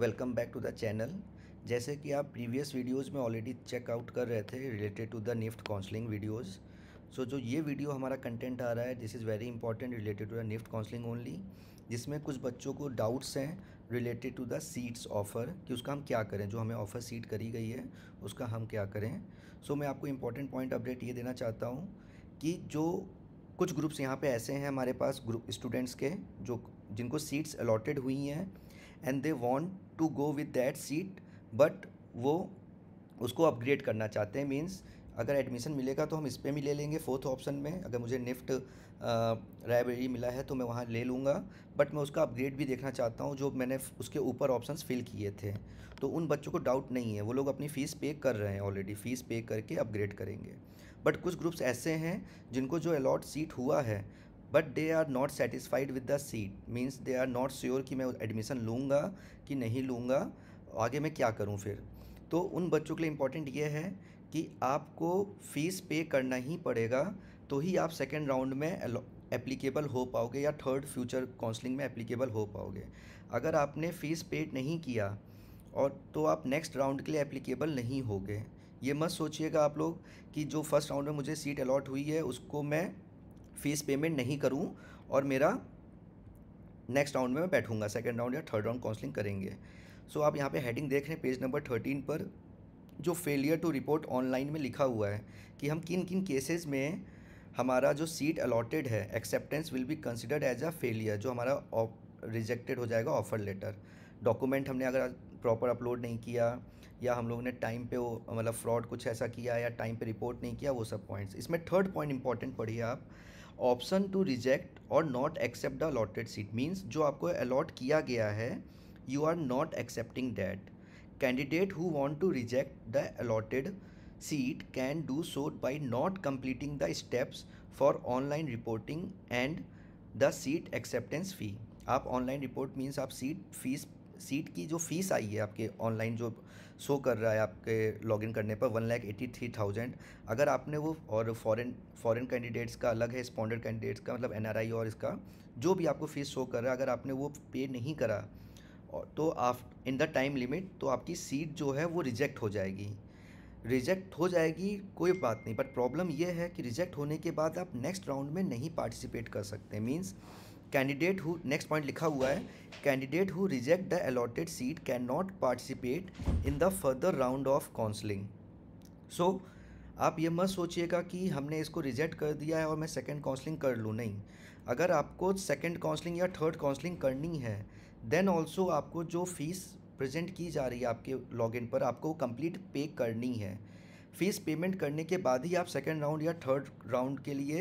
Welcome back to the channel जैसे कि आप प्रीवियस वीडियोस में ऑलरेडी चेकआउट कर रहे थे related to the NIFT counselling videos so जो ये वीडियो हमारा कंटेंट आ रहा है this is very important related to the NIFT counselling only जिसमें कुछ बच्चों को डाउट्स हैं related to the seats offer कि उसका हम क्या करें जो हमें ऑफ़र सीट करी गई है उसका हम क्या करें सो so, मैं आपको इंपॉर्टेंट पॉइंट अपडेट ये देना चाहता हूँ कि जो कुछ ग्रुप्स यहाँ पे ऐसे हैं हमारे पास ग्रुप स्टूडेंट्स के जो जिनको सीट्स अलॉटेड हुई हैं and they want to go with that seat but वो उसको अपग्रेड करना चाहते हैं मीन्स अगर एडमिशन मिलेगा तो हम इस पर भी ले लेंगे फोर्थ ऑप्शन में अगर मुझे निफ्ट लाइब्रेरी मिला है तो मैं वहाँ ले लूँगा बट मैं उसका अपग्रेड भी देखना चाहता हूँ जो मैंने उसके ऊपर ऑप्शंस फिल किए थे तो उन बच्चों को डाउट नहीं है वो लोग अपनी फ़ीस पे कर रहे हैं ऑलरेडी फ़ीस पे करके अपग्रेड करेंगे बट कुछ ग्रुप्स ऐसे हैं जिनको जो अलॉट सीट हुआ है but they are not satisfied with the seat means they are not sure कि मैं एडमिशन लूँगा कि नहीं लूँगा आगे मैं क्या करूँ फिर तो उन बच्चों के लिए इम्पॉर्टेंट ये है कि आपको फ़ीस पे करना ही पड़ेगा तो ही आप सेकेंड राउंड में एप्लीकेबल हो पाओगे या थर्ड फ्यूचर काउंसलिंग में एप्लीकेबल हो पाओगे अगर आपने फ़ीस पेड नहीं किया और तो आप नेक्स्ट राउंड के लिए एप्लीकेबल नहीं होगे ये मत सोचिएगा आप लोग कि जो फर्स्ट राउंड में मुझे सीट अलॉट हुई है उसको मैं फ़ीस पेमेंट नहीं करूँ और मेरा नेक्स्ट राउंड में मैं बैठूंगा सेकेंड राउंड या थर्ड राउंड काउंसलिंग करेंगे सो so, आप यहाँ पे हेडिंग देख रहे हैं पेज नंबर थर्टीन पर जो फेलियर टू रिपोर्ट ऑनलाइन में लिखा हुआ है कि हम किन किन केसेस में हमारा जो सीट अलॉटेड है acceptance will be considered as a failure जो हमारा रिजेक्टेड हो जाएगा ऑफर लेटर डॉक्यूमेंट हमने अगर प्रॉपर अपलोड नहीं किया या हम लोगों ने टाइम पे वो मतलब फ्रॉड कुछ ऐसा किया या टाइम पे रिपोर्ट नहीं किया वो सब पॉइंट्स इसमें थर्ड पॉइंट इंपॉर्टेंट पढ़िए आप ऑप्शन टू रिजेक्ट और not accept the allotted seat means जो आपको अलॉट किया गया है you are not accepting that candidate who want to reject the allotted seat can do so by not completing the steps for online reporting and the seat acceptance fee आप online report means आप seat fees seat की जो fees आई है आपके online जो show कर रहा है आपके लॉगिन करने पर one lakh eighty three thousand अगर आपने वो और फॉरेन फॉरेन कैंडिडेट्स का अलग है स्पॉन्डेड कैंडिडेट्स का मतलब एनआरआई और इसका जो भी आपको फ़ीस शो कर रहा है अगर आपने वो पे नहीं करा तो आप इन द टाइम लिमिट तो आपकी सीट जो है वो रिजेक्ट हो जाएगी रिजेक्ट हो जाएगी कोई बात नहीं बट प्रॉब्लम यह है कि रिजेक्ट होने के बाद आप नेक्स्ट राउंड में नहीं पार्टिसिपेट कर सकते means candidate who next point लिखा हुआ है candidate who reject the allotted seat can not participate in the further round of counselling so आप ये मत सोचिएगा कि हमने इसको रिजेक्ट कर दिया है और मैं सेकेंड काउंसलिंग कर लूँ नहीं अगर आपको सेकेंड काउंसलिंग या थर्ड काउंसलिंग करनी है देन ऑल्सो आपको जो फीस प्रेजेंट की जा रही है आपके लॉगिन पर आपको कंप्लीट पे करनी है फीस पेमेंट करने के बाद ही आप सेकेंड राउंड या थर्ड राउंड के लिए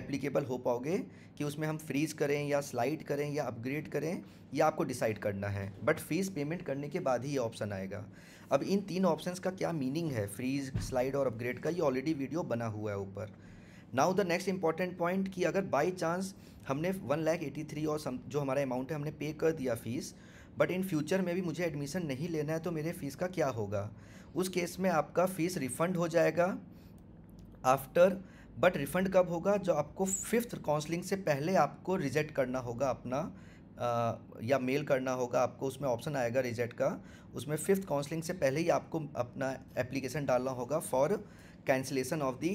एप्लीकेबल हो पाओगे कि उसमें हम फ्रीज करें या स्लाइड करें या अपग्रेड करें या आपको डिसाइड करना है बट फीस पेमेंट करने के बाद ही ये ऑप्शन आएगा अब इन तीन ऑप्शंस का क्या मीनिंग है फ्रीज स्लाइड और अपग्रेड का ये ऑलरेडी वीडियो बना हुआ है ऊपर now the next important point कि अगर बाई चांस हमने वन लैख एटी थ्री और सम जो हमारा अमाउंट है हमने पे कर दिया फीस बट इन फ्यूचर में भी मुझे एडमिशन नहीं लेना है तो मेरे फ़ीस का क्या होगा उस केस में आपका फ़ीस रिफ़ंड हो जाएगा आफ्टर बट रिफ़ंड कब होगा जो आपको फिफ्थ काउंसलिंग से पहले आपको रिजेक्ट करना होगा अपना आ, या मेल करना होगा आपको उसमें ऑप्शन आएगा रिजेक्ट का उसमें फिफ्थ काउंसलिंग से पहले ही आपको अपना एप्लीकेशन डालना होगा for cancellation of the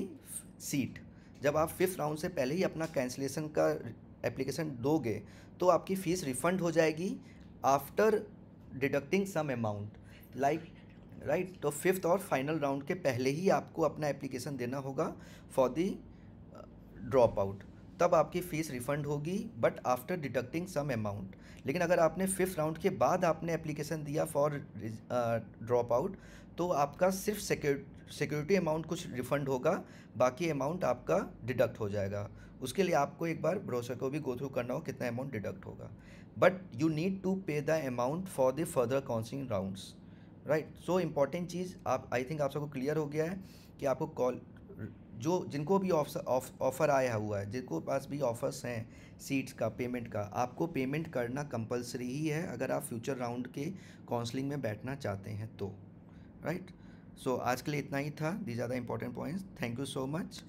seat जब आप फिफ्थ राउंड से पहले ही अपना कैंसिलेशन का एप्लीकेशन दोगे तो आपकी फ़ीस रिफ़ंड हो जाएगी after deducting some amount like right तो फिफ्थ और फाइनल राउंड के पहले ही आपको अपना एप्लीकेशन देना होगा फॉर दी ड्रॉप आउट तब आपकी फ़ीस रिफ़ंड होगी but after deducting some amount लेकिन अगर आपने फिफ्थ राउंड के बाद आपने एप्लीकेशन दिया फॉर ड्रॉप आउट तो आपका सिर्फ सिक्योरिटी अमाउंट कुछ रिफ़ंड होगा बाकी अमाउंट आपका डिडक्ट हो जाएगा उसके लिए आपको एक बार ब्रोसर को भी गो थ्रू करना हो कितना अमाउंट डिडक्ट होगा but you need to pay the amount for the further counselling rounds right so important चीज़ आप आई थिंक आप सबको क्लियर हो गया है कि आपको कॉल जो जिनको भी ऑफ़र आया हुआ है जिनको पास भी ऑफ़र्स हैं सीट्स का पेमेंट का आपको पेमेंट करना कंपलसरी ही है अगर आप फ्यूचर राउंड के काउंसलिंग में बैठना चाहते हैं तो राइट right? सो so, आज के लिए इतना ही था these are the important points thank you so much